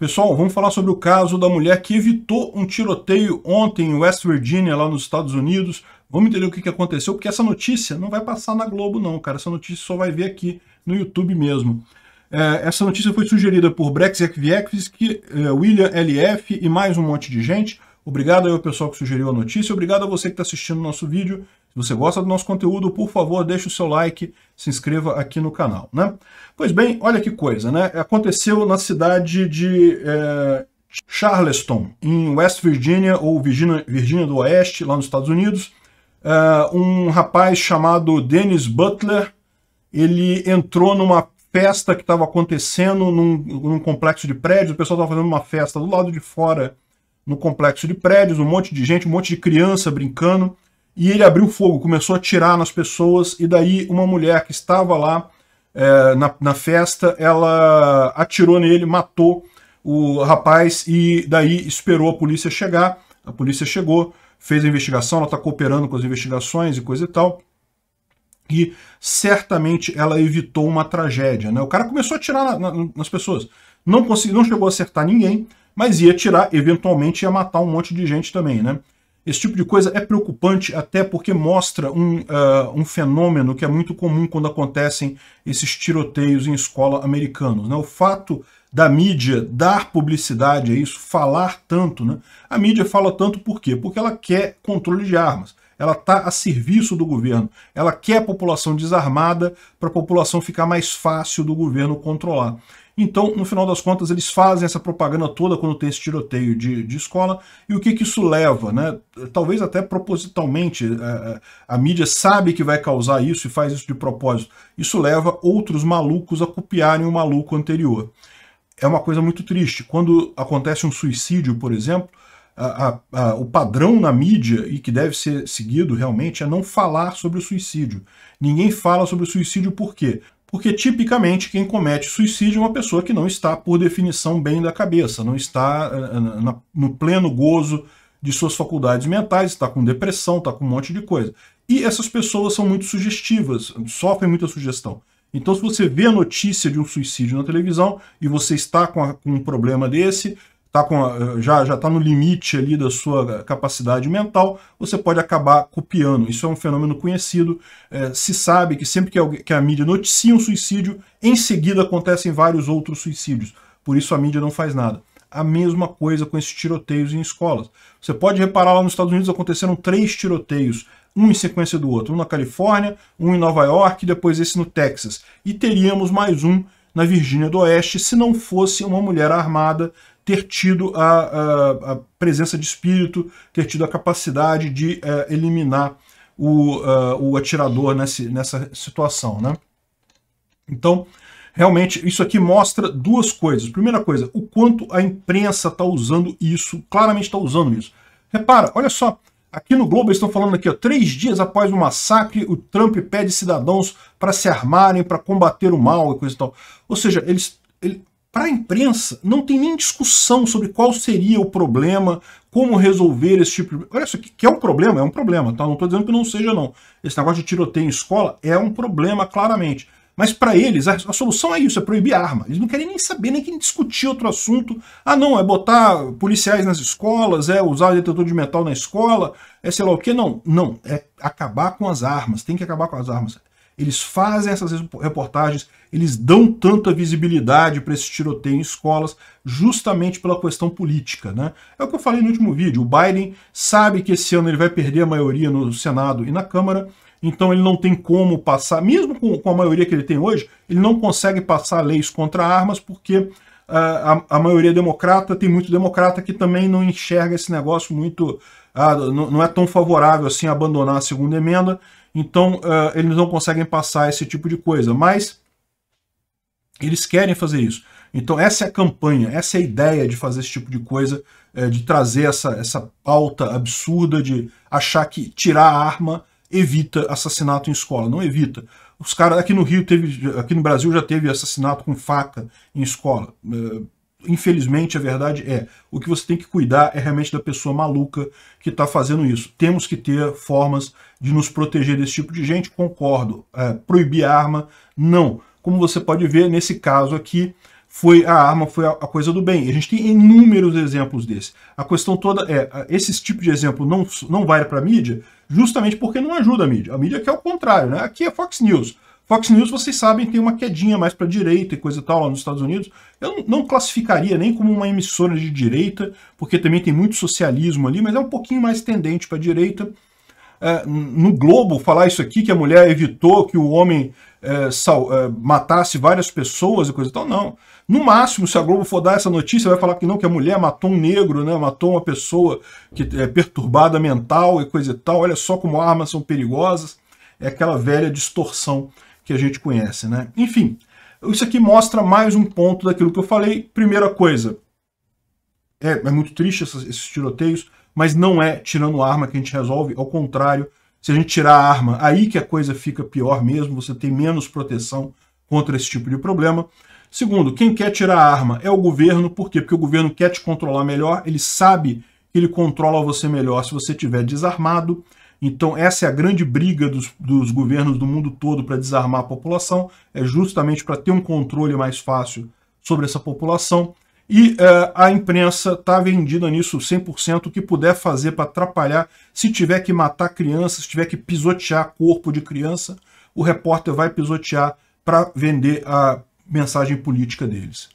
Pessoal, vamos falar sobre o caso da mulher que evitou um tiroteio ontem em West Virginia, lá nos Estados Unidos. Vamos entender o que aconteceu, porque essa notícia não vai passar na Globo não, cara. Essa notícia só vai ver aqui no YouTube mesmo. É, essa notícia foi sugerida por Brex que é, William LF e mais um monte de gente. Obrigado aí ao pessoal que sugeriu a notícia. Obrigado a você que está assistindo o nosso vídeo. Se você gosta do nosso conteúdo, por favor, deixe o seu like, se inscreva aqui no canal, né? Pois bem, olha que coisa, né? Aconteceu na cidade de é, Charleston, em West Virginia, ou Virgínia Virginia do Oeste, lá nos Estados Unidos, é, um rapaz chamado Dennis Butler, ele entrou numa festa que estava acontecendo num, num, complexo de prédios, o pessoal estava fazendo uma festa do lado de fora no complexo de prédios, um monte de gente, um monte de criança brincando, e ele abriu fogo, começou a atirar nas pessoas, e daí uma mulher que estava lá é, na, na, festa, ela atirou nele, matou o rapaz, e daí esperou a polícia chegar, a polícia chegou, fez a investigação, ela está cooperando com as investigações e coisa e tal, e certamente ela evitou uma tragédia. Né? O cara começou a atirar na, na, nas pessoas, não, consegui, não chegou a acertar ninguém, mas ia atirar, eventualmente ia matar um monte de gente também, né? Esse tipo de coisa é preocupante até porque mostra um, uh, um fenômeno que é muito comum quando acontecem esses tiroteios em escola americanos. Né? O fato da mídia dar publicidade a isso, falar tanto, né? a mídia fala tanto por quê? Porque ela quer controle de armas ela está a serviço do governo. Ela quer a população desarmada para a população ficar mais fácil do governo controlar. Então, no final das contas, eles fazem essa propaganda toda quando tem esse tiroteio de, de escola. E o que, que isso leva? Né? Talvez até propositalmente, a, é, é, a mídia sabe que vai causar isso e faz isso de propósito. Isso leva outros malucos a copiarem o maluco anterior. É uma coisa muito triste. Quando acontece um suicídio, por exemplo, a, a, o padrão na mídia e que deve ser seguido realmente é não falar sobre o suicídio. Ninguém fala sobre o suicídio por quê? Porque tipicamente quem comete suicídio é uma pessoa que não está, por definição, bem da cabeça, não está eh, eh, no pleno gozo de suas faculdades mentais, está com depressão, está com um monte de coisa. E essas pessoas são muito sugestivas, sofrem muita sugestão. Então, se você vê a notícia de um suicídio na televisão e você está com, a, com um problema desse, tá com, já já está no limite ali da sua capacidade mental, você pode acabar copiando. Isso é um fenômeno conhecido. É, se sabe que sempre que, alguém, que a mídia noticia um suicídio, em seguida acontecem vários outros suicídios. Por isso a mídia não faz nada. A mesma coisa com esses tiroteios em escolas. Você pode reparar lá nos Estados Unidos aconteceram três tiroteios, um em sequência do outro. Um na Califórnia, um em Nova York e depois esse no Texas. E teríamos mais um na Virgínia do Oeste se não fosse uma mulher armada ter tido a, a, a presença de espírito, ter tido a capacidade de é, eliminar o, uh, o atirador nesse, nessa situação. Né? Então, realmente, isso aqui mostra duas coisas. Primeira coisa, o quanto a imprensa está usando isso, claramente está usando isso. Repara, olha só, Aqui no Globo eles estão falando aqui, ó, três dias após o massacre, o Trump pede cidadãos para se armarem, para combater o mal e coisa e tal. Ou seja, eles, para a imprensa, não tem nem discussão sobre qual seria o problema, como resolver esse tipo de... Olha só, que é um problema, é um problema, tá? Não estou dizendo que não seja, não. Esse negócio de tiroteio em escola é um problema, claramente. Mas para eles, a, a, solução é isso, é proibir arma. Eles não querem nem saber, nem discutir outro assunto. Ah, não, é botar policiais nas escolas, é usar detetor de metal na escola, é sei lá o quê. Não, não, é acabar com as armas, tem que acabar com as armas eles fazem essas reportagens, eles dão tanta visibilidade para esse tiroteio em escolas, justamente pela questão política. Né? É o que eu falei no último vídeo, o Biden sabe que esse ano ele vai perder a maioria no Senado e na Câmara, então ele não tem como passar, mesmo com, com a maioria que ele tem hoje, ele não consegue passar leis contra armas, porque a, a maioria é democrata, tem muito democrata que também não enxerga esse negócio muito. Ah, não, não é tão favorável assim abandonar a segunda emenda, então uh, eles não conseguem passar esse tipo de coisa. Mas eles querem fazer isso. Então essa é a campanha, essa é a ideia de fazer esse tipo de coisa, eh, de trazer essa, essa pauta absurda de achar que tirar a arma evita assassinato em escola, não evita. Os caras aqui no Rio teve, aqui no Brasil já teve assassinato com faca em escola. É, infelizmente, a verdade é, o que você tem que cuidar é realmente da pessoa maluca que está fazendo isso. Temos que ter formas de nos proteger desse tipo de gente, concordo. É, proibir arma, não. Como você pode ver, nesse caso aqui, foi a arma foi a, coisa do bem. a gente tem inúmeros exemplos desse. A questão toda é, esses tipos de exemplo não, não vai para a mídia, justamente porque não ajuda a mídia. A mídia quer o contrário, né? Aqui é Fox News. Fox News, vocês sabem, tem uma quedinha mais para direita e coisa e tal lá nos Estados Unidos. Eu não classificaria nem como uma emissora de direita, porque também tem muito socialismo ali, mas é um pouquinho mais tendente para direita é, no Globo falar isso aqui, que a mulher evitou que o homem é, sal, é, matasse várias pessoas e coisa e tal, não. No máximo, se a Globo for dar essa notícia, vai falar que não, que a mulher matou um negro, né? matou uma pessoa que é perturbada mental e coisa e tal. Olha só como armas são perigosas. É aquela velha distorção que a gente conhece. Né? Enfim, isso aqui mostra mais um ponto daquilo que eu falei. Primeira coisa, é, é muito triste esses, esses tiroteios, mas não é tirando arma que a gente resolve, ao contrário, se a gente tirar a arma, aí que a coisa fica pior mesmo, você tem menos proteção contra esse tipo de problema. Segundo, quem quer tirar a arma é o governo, por quê? Porque o governo quer te controlar melhor, ele sabe que ele controla você melhor se você estiver desarmado, então essa é a grande briga dos, dos governos do mundo todo para desarmar a população, é justamente para ter um controle mais fácil sobre essa população. E uh, a imprensa está vendida nisso 100%, o que puder fazer para atrapalhar, se tiver que matar crianças, se tiver que pisotear corpo de criança, o repórter vai pisotear para vender a mensagem política deles.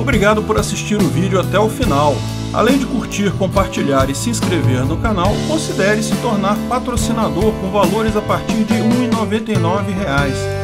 Obrigado por assistir o vídeo até o final. Além de curtir, compartilhar e se inscrever no canal, considere se tornar patrocinador com valores a partir de R$ 1,99